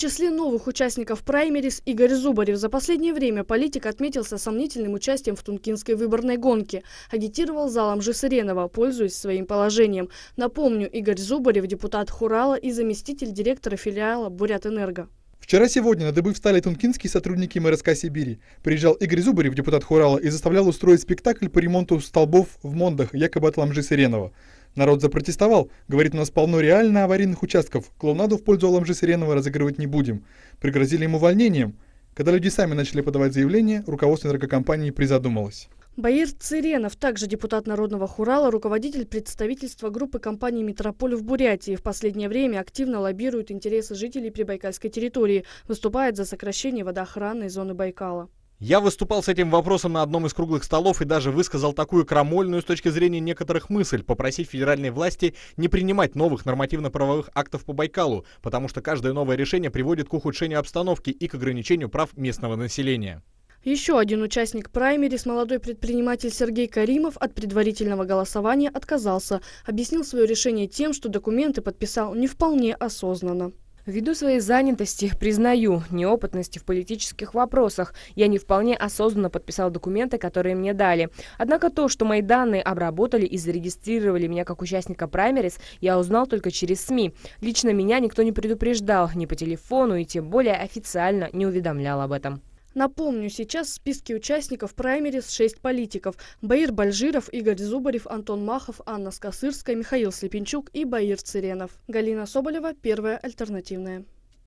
числе новых участников праймерис Игорь Зубарев за последнее время политик отметился сомнительным участием в тункинской выборной гонке. Агитировал залом Жесыренова, пользуясь своим положением. Напомню, Игорь Зубарев – депутат Хурала и заместитель директора филиала «Бурятэнерго». Вчера-сегодня на дыбы встали тункинские сотрудники МРСК Сибири. Приезжал Игорь Зубарев, депутат Хурала, и заставлял устроить спектакль по ремонту столбов в Мондах, якобы от Ламжи Сиренова. Народ запротестовал. Говорит, у нас полно реально аварийных участков. Клоунаду в пользу Аламжи Сиренова разыгрывать не будем. Пригрозили ему увольнением. Когда люди сами начали подавать заявление, руководство энергокомпании призадумалось. Баир Циренов, также депутат Народного Хурала, руководитель представительства группы компании «Метрополь» в Бурятии, в последнее время активно лоббирует интересы жителей прибайкальской территории, выступает за сокращение водоохранной зоны Байкала. Я выступал с этим вопросом на одном из круглых столов и даже высказал такую крамольную с точки зрения некоторых мысль попросить федеральные власти не принимать новых нормативно-правовых актов по Байкалу, потому что каждое новое решение приводит к ухудшению обстановки и к ограничению прав местного населения. Еще один участник праймерис, молодой предприниматель Сергей Каримов, от предварительного голосования отказался. Объяснил свое решение тем, что документы подписал не вполне осознанно. Ввиду своей занятости, признаю, неопытности в политических вопросах, я не вполне осознанно подписал документы, которые мне дали. Однако то, что мои данные обработали и зарегистрировали меня как участника праймерис, я узнал только через СМИ. Лично меня никто не предупреждал, ни по телефону и тем более официально не уведомлял об этом. Напомню, сейчас в списке участников праймерис 6 политиков. Баир Бальжиров, Игорь Зубарев, Антон Махов, Анна Скосырская, Михаил Слепенчук и Баир Циренов. Галина Соболева, первая альтернативная.